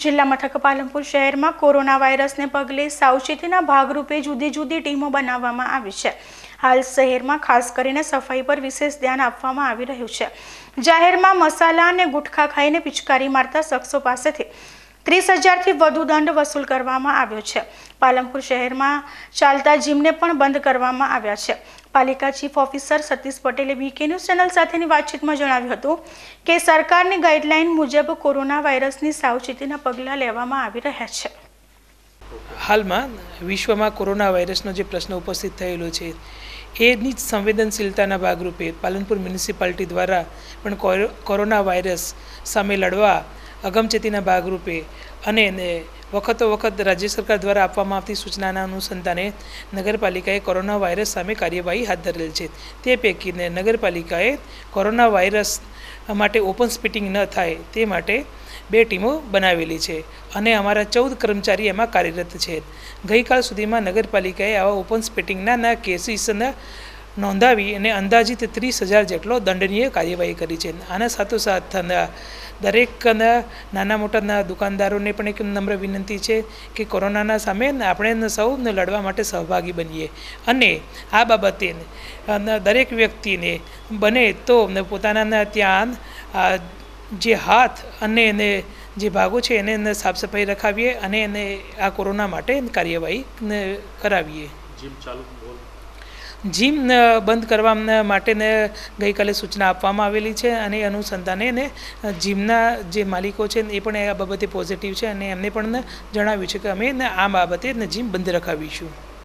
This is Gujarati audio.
જિલ્લા મથક પાલનપુર શહેરમાં કોરોના વાયરસને પગલે સાવચેતીના ભાગરૂપે જુદી જુદી ટીમો બનાવવામાં આવી છે હાલ શહેરમાં ખાસ કરીને સફાઈ પર વિશેષ ધ્યાન આપવામાં આવી રહ્યું છે જાહેરમાં મસાલા અને ગુટખા ખાઈને પિચકારી મારતા શખ્સો પાસેથી ત્રીસ હજારથી વધુ દંડ વસૂલ કરવામાં આવ્યો છે પાલનપુર શહેરમાં ચાલતા જીમને પણ બંધ કરવામાં આવ્યા છે પાલિકા ચીફ ઓફિસર સતીશ પટેલે વીકે ન્યૂઝ ચેનલ સાથેની વાતચીતમાં જણાવ્યું હતું કે સરકારની ગાઈડલાઈન મુજબ કોરોના વાયરસની સાવચેતીના પગલાં લેવામાં આવી રહ્યા છે હાલમાં વિશ્વમાં કોરોના વાયરસનો જે પ્રશ્ન ઉપસ્થિત થયેલો છે એની જ સંવેદનશીલતાના ભાગરૂપે પાલનપુર મ્યુનિસિપાલિટી દ્વારા પણ કોરોના વાયરસ સામે લડવા અગમચેતીના ભાગરૂપે અને વખતો વખત રાજ્ય સરકાર દ્વારા આપવામાં આવતી સૂચનાના અનુસંધાને નગરપાલિકાએ કોરોના વાયરસ સામે કાર્યવાહી હાથ ધરેલ છે તે પૈકીને નગરપાલિકાએ કોરોના વાયરસ માટે ઓપન સ્પીટિંગ ન થાય તે માટે બે ટીમો બનાવેલી છે અને અમારા ચૌદ કર્મચારી એમાં કાર્યરત છે ગઈકાલ સુધીમાં નગરપાલિકાએ આવા ઓપન સ્પીટિંગના કેસીસના નોંધાવી અને અંદાજિત ત્રીસ હજાર જેટલો દંડનીય કાર્યવાહી કરી છે આના સાથોસાથ દરેક નાના મોટા દુકાનદારોને પણ એક નમ્ર વિનંતી છે કે કોરોનાના સામે આપણે સૌને લડવા માટે સહભાગી બનીએ અને આ બાબતે દરેક વ્યક્તિને બને તો પોતાના ત્યાં જે હાથ અને એને જે ભાગો છે એને સાફ સફાઈ રખાવીએ અને એને આ કોરોના માટે કાર્યવાહી કરાવીએ જીમ ચાલુ જીમ બંધ કરવા માટેને ગઈકાલે સૂચના આપવામાં આવેલી છે અને એ અનુસંધાને એને જીમના જે માલિકો છે એ પણ આ બાબતે પોઝિટિવ છે અને એમને પણ જણાવ્યું છે કે અમે આ બાબતે જીમ બંધ રખાવીશું